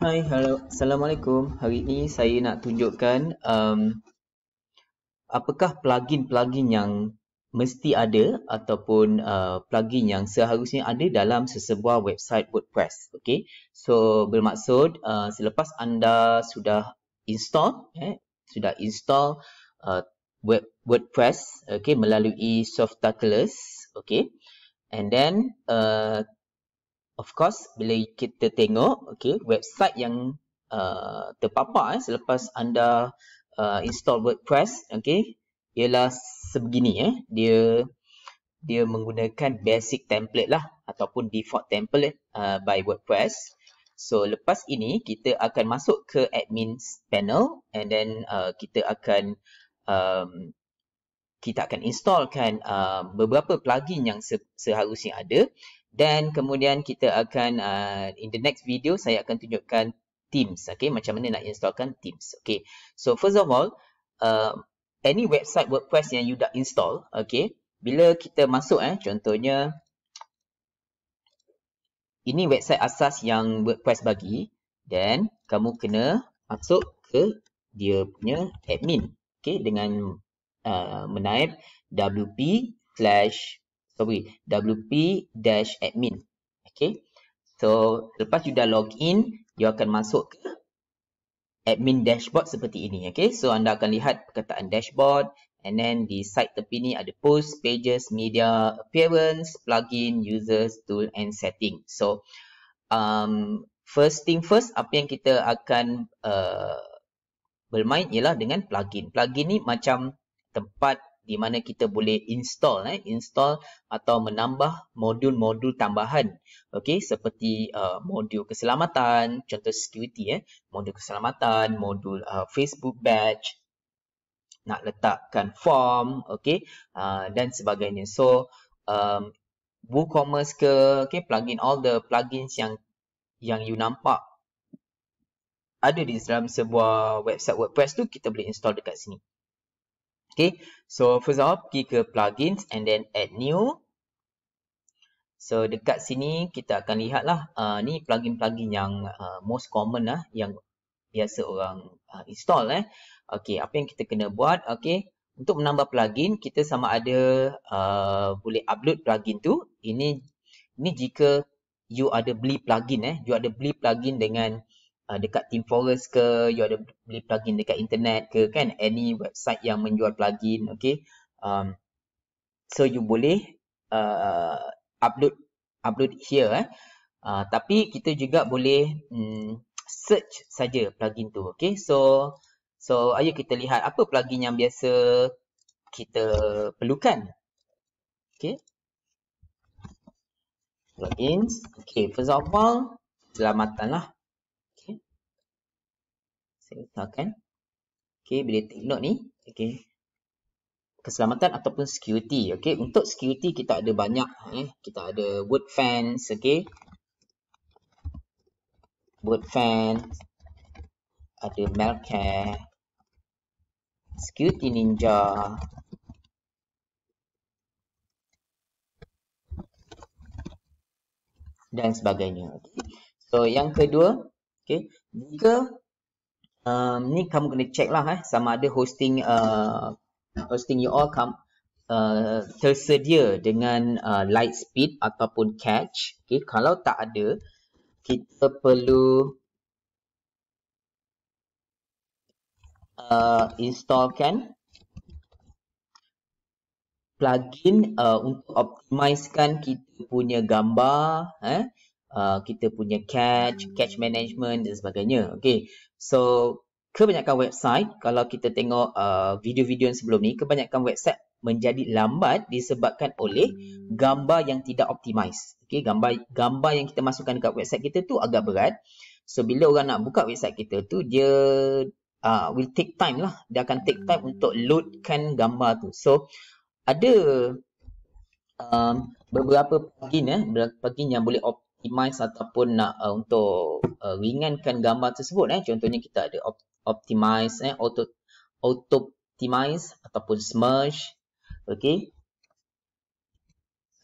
Hai, hello. Assalamualaikum. Hari ini saya nak tunjukkan um, apakah plugin-plugin yang mesti ada ataupun uh, plugin yang seharusnya ada dalam sesebuah website WordPress. Okay. So, bermaksud uh, selepas anda sudah install, eh, sudah install uh, web WordPress okay, melalui Softaculous. Okay. And then, uh, of course bila kita tengok okay, website yang uh, terpapar eh, selepas anda uh, install WordPress Okey, ialah sebegini eh. dia dia menggunakan basic template lah ataupun default template uh, by WordPress so lepas ini kita akan masuk ke admin panel and then uh, kita akan um, kita akan installkan uh, beberapa plugin yang se seharusnya ada dan kemudian kita akan uh, in the next video saya akan tunjukkan Teams. Okay, macam mana nak installkan Teams. Okay, so first of all, uh, any website WordPress yang you dah install, okay, bila kita masuk, eh, contohnya ini website asas yang WordPress bagi, then kamu kena masuk ke dia punya admin, okay, dengan uh, menaip wp slash sorry, wp-admin. Okay. So, lepas you dah in, you akan masuk ke admin dashboard seperti ini. Okay. So, anda akan lihat perkataan dashboard. And then, di side tepi ni ada post, pages, media, appearance, plugin, users, tool and setting. So, um, first thing first, apa yang kita akan uh, bermain ialah dengan plugin. Plugin ni macam tempat di mana kita boleh install eh install atau menambah modul-modul tambahan okey seperti uh, modul keselamatan contoh security eh modul keselamatan modul uh, Facebook badge nak letakkan form okey uh, dan sebagainya so um, WooCommerce ke okey plugin all the plugins yang yang you nampak ada di dalam sebuah website WordPress tu kita boleh install dekat sini Okay, so first off, pergi ke plugins and then add new. So dekat sini kita akan lihatlah uh, ni plugin-plugin yang uh, most common lah yang biasa orang uh, install eh. Okay, apa yang kita kena buat? Okay, untuk menambah plugin kita sama ada uh, boleh upload plugin tu. Ini ini jika you ada beli plugin eh, you ada beli plugin dengan Uh, dekat Team Forest ke, you ada beli plugin dekat internet ke kan, any website yang menjual plugin, okay. Um, so you boleh uh, upload upload here eh. Uh, tapi kita juga boleh mm, search saja plugin tu, okay. So, so ayo kita lihat apa plugin yang biasa kita perlukan. Okay. Plugins. Okay, first of all, selamatkanlah saya letakkan. Okey, bila take note ni. Okey. Keselamatan ataupun security. Okey, untuk security kita ada banyak. Eh. Kita ada wood fence. Okey. wood fence. Ada malware. Security Ninja. Dan sebagainya. Okay. So, yang kedua. Okay. Jika um, ni kamu kena check lah eh sama ada hosting uh, hosting you all kamu Uh, tersedia dengan uh, light speed ataupun catch. Okay, kalau tak ada, kita perlu uh, installkan plugin uh, untuk optimiskan kita punya gambar. Eh? uh, kita punya catch, catch management dan sebagainya. Okay, so kebanyakan website, kalau kita tengok uh, video-video uh, yang sebelum ni, kebanyakan website menjadi lambat disebabkan oleh gambar yang tidak optimize. Okay, gambar gambar yang kita masukkan dekat website kita tu agak berat. So, bila orang nak buka website kita tu, dia uh, will take time lah. Dia akan take time untuk loadkan gambar tu. So, ada um, beberapa plugin, eh, plugin yang boleh optimize optimize ataupun nak uh, untuk uh, ringankan gambar tersebut eh contohnya kita ada op optimize eh auto auto optimize ataupun smudge okey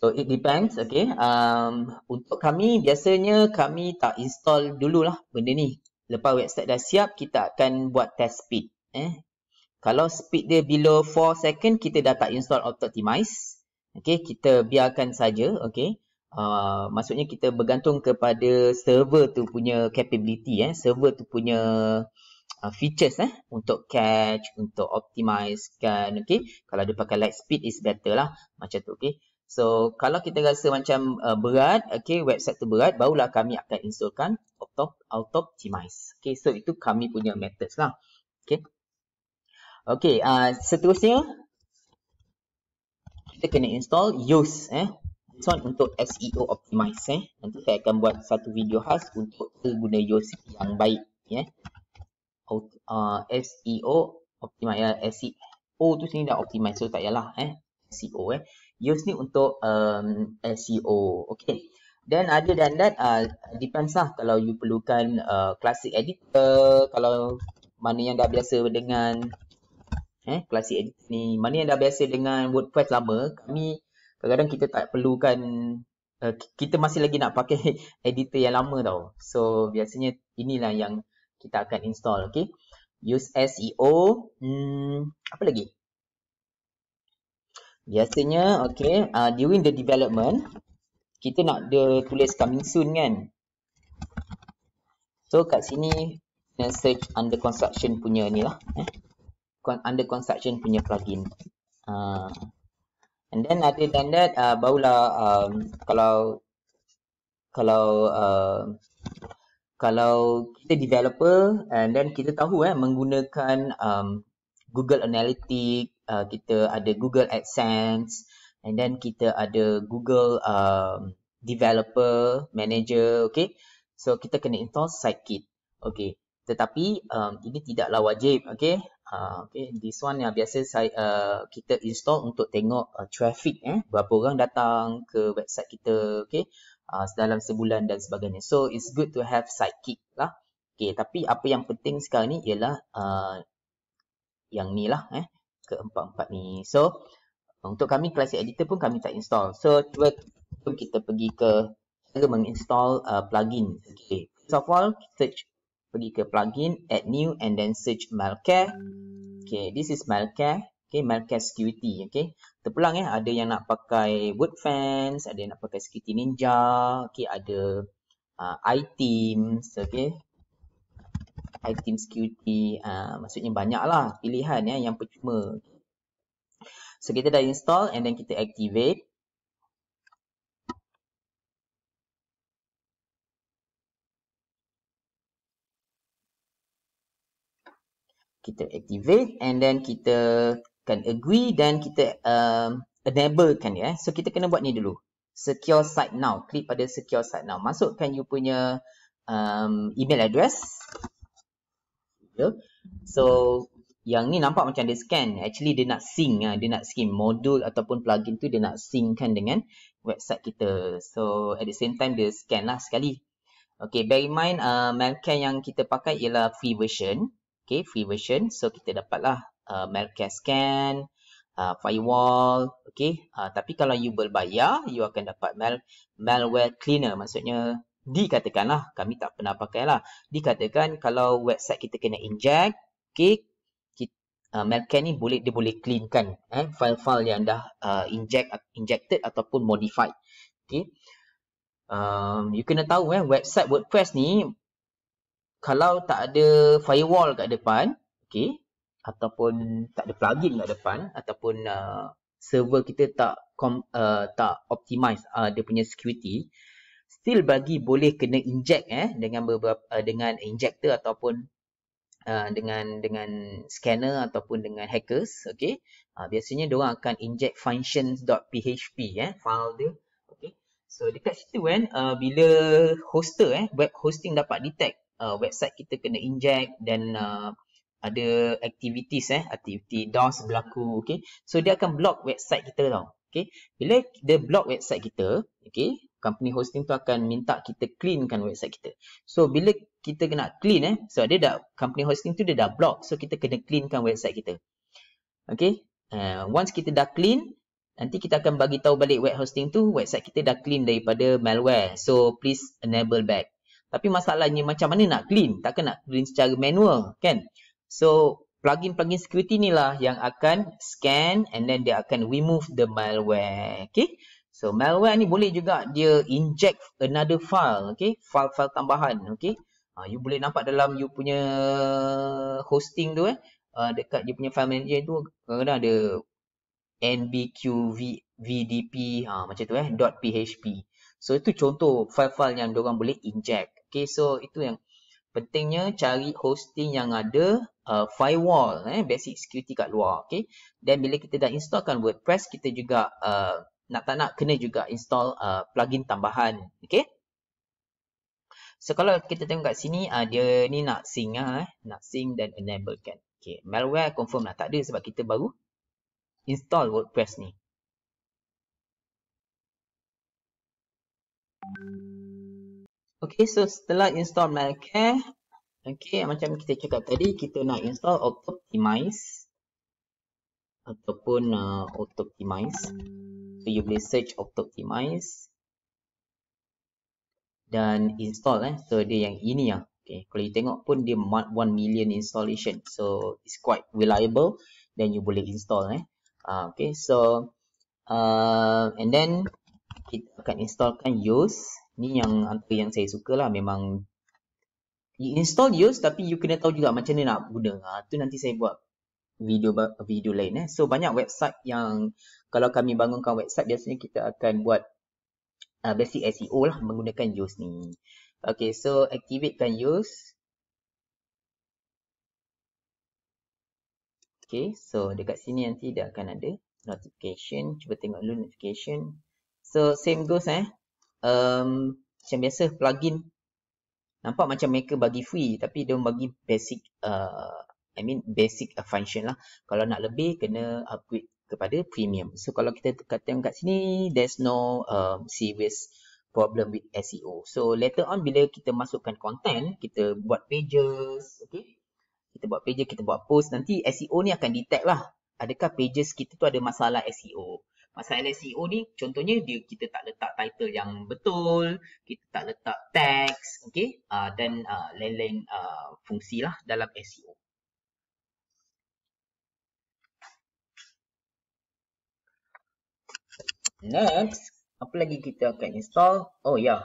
so it depends okey um untuk kami biasanya kami tak install dululah benda ni lepas website dah siap kita akan buat test speed eh kalau speed dia below 4 second kita dah tak install auto optimize okey kita biarkan saja okey Ah, maksudnya kita bergantung kepada server tu punya capability eh server tu punya uh, features eh untuk catch untuk optimize kan okey kalau dia pakai light speed is better lah macam tu okey so kalau kita rasa macam uh, berat okey website tu berat barulah kami akan installkan auto auto optimize okey so itu kami punya methods lah okey okey uh, seterusnya kita kena install use, eh Python untuk SEO Optimize. Eh. Nanti saya akan buat satu video khas untuk guna YOSIP yang baik. Yeah. Uh, SEO Optimize. Uh, SEO tu sini dah Optimize, so tak yalah. Eh. SEO. Eh. Use ni untuk um, SEO. Okay. Dan ada dan that, uh, depends lah kalau you perlukan uh, classic editor, kalau mana yang dah biasa dengan eh, classic editor ni, mana yang dah biasa dengan WordPress lama, kami kadang-kadang kita tak perlukan uh, kita masih lagi nak pakai editor yang lama tau so biasanya inilah yang kita akan install okay use SEO hmm, apa lagi biasanya okay uh, during the development kita nak dia tulis coming soon kan so kat sini search under construction punya ni lah eh. under construction punya plugin ah. And then other than that, uh, barulah um, kalau kalau uh, kalau kita developer and then kita tahu eh menggunakan um, Google Analytics, uh, kita ada Google AdSense and then kita ada Google um, developer manager okay so kita kena install sitekit okay tetapi um, ini tidaklah wajib okey uh, okey this one yang biasa saya uh, kita install untuk tengok uh, traffic eh berapa orang datang ke website kita okey uh, dalam sebulan dan sebagainya so it's good to have site sidekick lah okey tapi apa yang penting sekarang ni ialah uh, yang ni lah eh ke empat empat ni so untuk kami classic editor pun kami tak install so cuba kita pergi ke cara menginstall uh, plugin okey first of all search pergi ke plugin add new and then search MalCare. Okay, this is MalCare. Okay, MalCare security. Okay, terpulang ya. Eh, ada yang nak pakai Wordfans, ada yang nak pakai Security Ninja. Okay, ada uh, iTeams. Okay, iTeams security. Uh, maksudnya lah pilihan ya yang percuma. So kita dah install and then kita activate. kita activate and then kita kan agree dan kita um, enable kan ya. Eh. So kita kena buat ni dulu. Secure site now. Klik pada secure site now. Masukkan you punya um, email address. So yang ni nampak macam dia scan. Actually dia nak sync. Ah. Dia nak skim modul ataupun plugin tu dia nak sync kan dengan website kita. So at the same time dia scan lah sekali. Okay, bear in mind, uh, Malkan yang kita pakai ialah free version okay, free version. So kita dapatlah uh, Melcast Scan, uh, Firewall, okay. Uh, tapi kalau you berbayar, you akan dapat mal Malware Cleaner. Maksudnya, dikatakanlah, kami tak pernah pakailah. Dikatakan kalau website kita kena inject, okay, kita, uh, Malcast ni boleh, dia boleh cleankan eh, file-file yang dah uh, inject, injected ataupun modified. Okay. Um, you kena tahu eh, website WordPress ni kalau tak ada firewall kat depan, okay, ataupun tak ada plugin kat depan, ataupun uh, server kita tak com, uh, tak optimize uh, dia punya security, still bagi boleh kena inject eh dengan beberapa, uh, dengan injector ataupun uh, dengan dengan scanner ataupun dengan hackers, okay. Uh, biasanya diorang akan inject functions.php eh, file dia. Okay. So dekat situ kan, uh, bila hoster eh, web hosting dapat detect uh, website kita kena inject dan uh, ada activities eh activity DOS berlaku okey so dia akan block website kita tau okey bila dia block website kita okey company hosting tu akan minta kita cleankan website kita so bila kita kena clean eh so dia dah company hosting tu dia dah block so kita kena cleankan website kita okey uh, once kita dah clean nanti kita akan bagi tahu balik web hosting tu website kita dah clean daripada malware so please enable back tapi masalahnya macam mana nak clean? Takkan nak clean secara manual kan? So plugin-plugin security ni lah yang akan scan and then dia akan remove the malware. Okay? So malware ni boleh juga dia inject another file. Okay? File-file tambahan. Okay? Ha, you boleh nampak dalam you punya hosting tu eh. Uh, dekat you punya file manager tu kadang-kadang ada nbqvdp ha, ah, macam tu eh .php. So itu contoh file-file yang diorang boleh inject. Okay, so itu yang pentingnya cari hosting yang ada uh, firewall, eh, basic security kat luar. Okay, dan bila kita dah installkan WordPress, kita juga uh, nak tak nak kena juga install uh, plugin tambahan. Okay. So, kalau kita tengok kat sini, uh, dia ni nak sync lah eh. Nak sync dan enable kan. Okay, malware confirm lah. Tak ada sebab kita baru install WordPress ni. Thank you. Okay, so setelah install malware, okay, macam kita cakap tadi, kita nak install auto-optimize ataupun uh, optimize So, you boleh search auto-optimize dan install eh. So, dia yang ini ya. Okay, kalau you tengok pun dia 1 million installation. So, it's quite reliable dan you boleh install eh. Uh, okay, so uh, and then kita akan installkan use Ni yang antara yang saya suka lah memang You install use tapi you kena tahu juga macam ni nak guna ha, Tu nanti saya buat video video lain eh. So banyak website yang kalau kami bangunkan website biasanya kita akan buat uh, basic SEO lah menggunakan use ni. Okay so activatekan use. Okay so dekat sini nanti dia akan ada notification. Cuba tengok dulu notification. So same goes eh um, macam biasa plugin nampak macam mereka bagi free tapi dia bagi basic uh, I mean basic uh, function lah kalau nak lebih kena upgrade kepada premium so kalau kita kata kat sini there's no um, serious problem with SEO so later on bila kita masukkan content kita buat pages okay kita buat pages kita buat post nanti SEO ni akan detect lah adakah pages kita tu ada masalah SEO Masalah SEO ni contohnya dia kita tak letak title yang betul, kita tak letak tags, okay, uh, dan uh, lain-lain uh, fungsi lah dalam SEO. Next, apa lagi kita akan install? Oh ya. Yeah.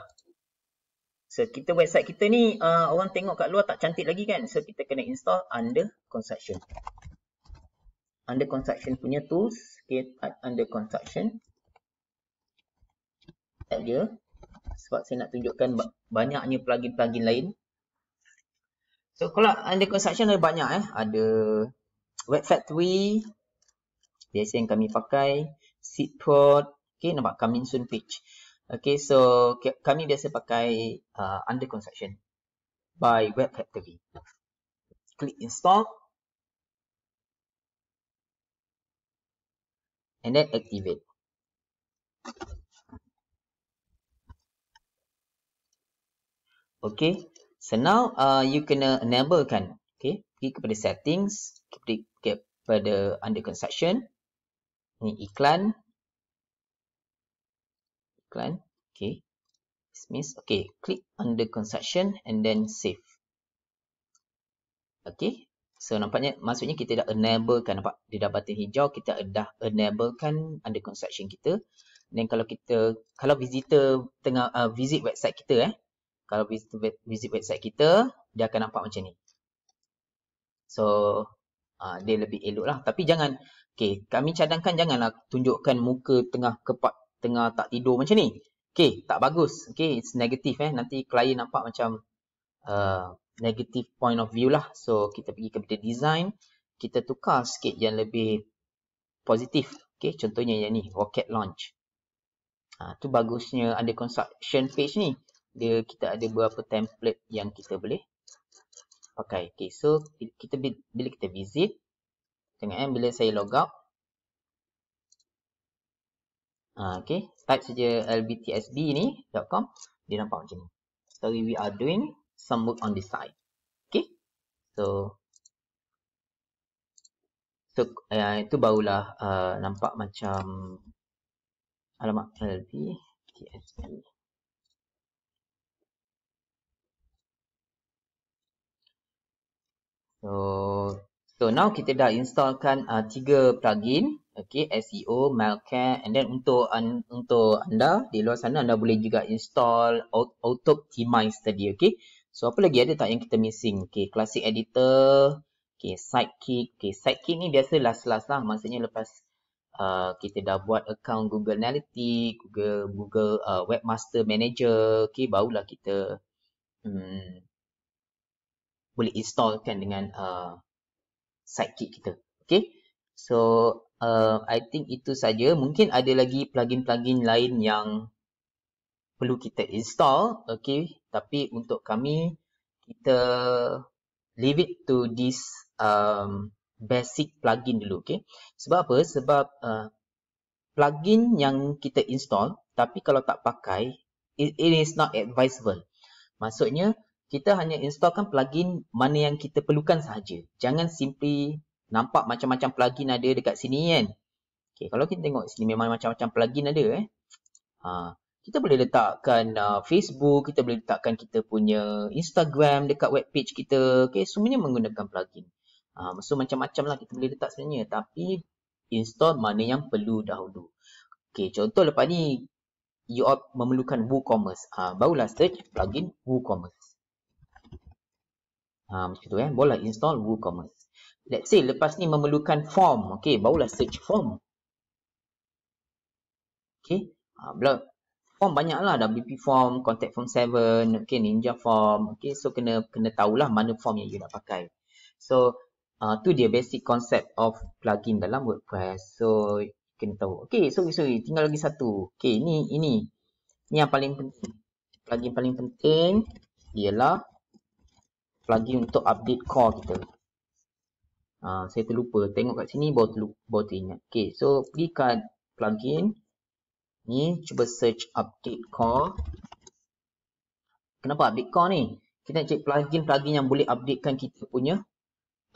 So, kita website kita ni uh, orang tengok kat luar tak cantik lagi kan? So, kita kena install under construction under construction punya tools. Okay, type under construction. Type dia. Sebab saya nak tunjukkan banyaknya plugin-plugin lain. So, kalau under construction ada banyak eh. Ada web factory. Biasa yang kami pakai. Seed prod. Okay, nampak coming soon page. Okay, so kami biasa pakai uh, under construction by web factory. Click install. and then activate. Okay, so now uh, you kena enable kan. Okay, pergi kepada settings, klik kepada under construction. Ini iklan. Iklan, okay. Dismiss, okay. click under construction and then save. Okay, So nampaknya maksudnya kita dah enablekan nampak di dalam button hijau kita dah enablekan under construction kita. Dan kalau kita kalau visitor tengah uh, visit website kita eh. Kalau visitor visit website kita dia akan nampak macam ni. So uh, dia lebih elok lah tapi jangan okay, kami cadangkan janganlah tunjukkan muka tengah kepak tengah tak tidur macam ni. Okay, tak bagus. Okay, it's negative eh. Nanti klien nampak macam Uh, negative point of view lah. So kita pergi kepada design, kita tukar sikit yang lebih positif. Okay, contohnya yang ni, rocket launch. Ha, tu bagusnya ada construction page ni. Dia kita ada beberapa template yang kita boleh pakai. Okay, so kita bila kita visit, tengok eh, bila saya log out. Ha, okay, type saja lbtsb ni.com. Dia nampak macam ni. Story we are doing some wood on this side. Okay, so so uh, itu barulah uh, nampak macam alamat LB TSP. So so now kita dah installkan uh, tiga plugin. Okay, SEO, Malcare and then untuk un, untuk anda di luar sana anda boleh juga install Auto Optimize tadi okay. So apa lagi ada tak yang kita missing? Okay, classic editor, okay, sidekick. Okay, sidekick ni biasa last-last lah. Maksudnya lepas uh, kita dah buat account Google Analytics, Google Google uh, Webmaster Manager, okay, barulah kita um, boleh installkan dengan uh, sidekick kita. Okay, so uh, I think itu saja. Mungkin ada lagi plugin-plugin lain yang perlu kita install. Okay, tapi untuk kami kita leave it to this um, basic plugin dulu okay sebab apa sebab uh, plugin yang kita install tapi kalau tak pakai it, it is not advisable maksudnya kita hanya installkan plugin mana yang kita perlukan sahaja jangan simply nampak macam-macam plugin ada dekat sini kan okay kalau kita tengok sini memang macam-macam plugin ada eh uh, kita boleh letakkan uh, Facebook, kita boleh letakkan kita punya Instagram dekat web page kita. Okay, semuanya menggunakan plugin. Uh, so macam-macam lah kita boleh letak sebenarnya. Tapi install mana yang perlu dahulu. Okay, contoh lepas ni you all memerlukan WooCommerce. Uh, barulah search plugin WooCommerce. Uh, macam tu eh, barulah install WooCommerce. Let's say lepas ni memerlukan form. Okay, barulah search form. Okay, uh, form banyaklah WP form, contact form 7, okay, ninja form. Okay, so kena kena tahulah mana form yang you nak pakai. So uh, tu dia basic concept of plugin dalam WordPress. So kena tahu. Okay, so sorry, tinggal lagi satu. Okay, ini ini. Ni yang paling penting. Plugin paling penting ialah plugin untuk update core kita. Uh, saya terlupa. Tengok kat sini baru terlupa, baru teringat. Okay, so pergi kat plugin ni cuba search update core kenapa update core ni kita nak cek plugin plugin yang boleh updatekan kita punya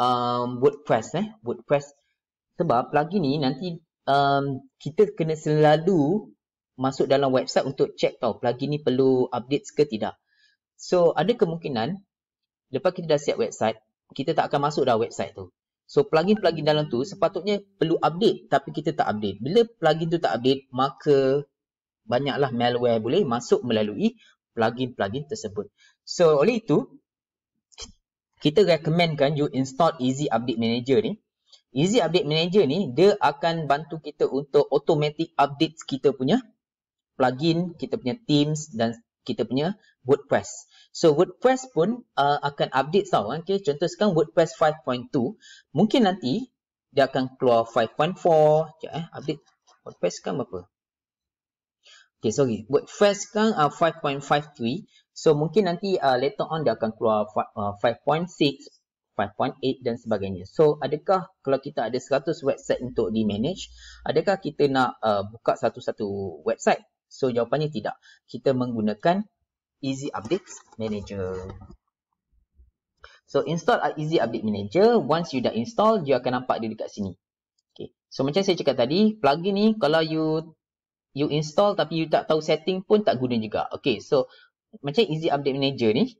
um, WordPress eh WordPress sebab plugin ni nanti um, kita kena selalu masuk dalam website untuk check tau plugin ni perlu update ke tidak so ada kemungkinan lepas kita dah siap website kita tak akan masuk dah website tu So plugin-plugin dalam tu sepatutnya perlu update tapi kita tak update. Bila plugin tu tak update, maka banyaklah malware boleh masuk melalui plugin-plugin tersebut. So oleh itu kita recommendkan you install Easy Update Manager ni. Easy Update Manager ni dia akan bantu kita untuk automatic update kita punya plugin, kita punya themes dan kita punya WordPress. So WordPress pun uh, akan update tau. Kan. Okay. Contoh sekarang WordPress 5.2. Mungkin nanti dia akan keluar 5.4. Sekejap eh. Update. WordPress kan berapa? Okay sorry. WordPress kan uh, 5.53. So mungkin nanti uh, later on dia akan keluar 5.6. Uh, 5.8 dan sebagainya. So adakah kalau kita ada 100 website untuk di manage. Adakah kita nak uh, buka satu-satu website? So jawapannya tidak. Kita menggunakan Easy Update Manager. So install Easy Update Manager. Once you dah install, you akan nampak dia dekat sini. Okay. So macam saya cakap tadi, plugin ni kalau you you install tapi you tak tahu setting pun tak guna juga. Okay. So macam Easy Update Manager ni,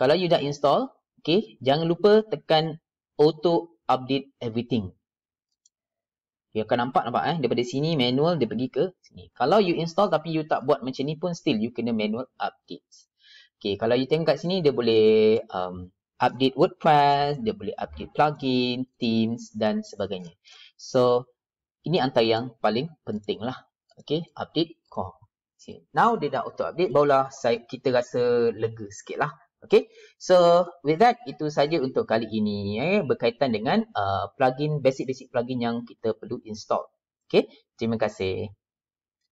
kalau you dah install, okay, jangan lupa tekan auto update everything. You akan nampak nampak eh daripada sini manual dia pergi ke sini. Kalau you install tapi you tak buat macam ni pun still you kena manual updates. Okay kalau you tengok kat sini dia boleh um, update WordPress, dia boleh update plugin, themes dan sebagainya. So ini antara yang paling penting lah. Okay update core. Okay. Now dia dah auto update Baulah saya, kita rasa lega sikit lah. Okay, so with that, itu saja untuk kali ini eh, berkaitan dengan uh, plugin, basic-basic plugin yang kita perlu install. Okay, terima kasih.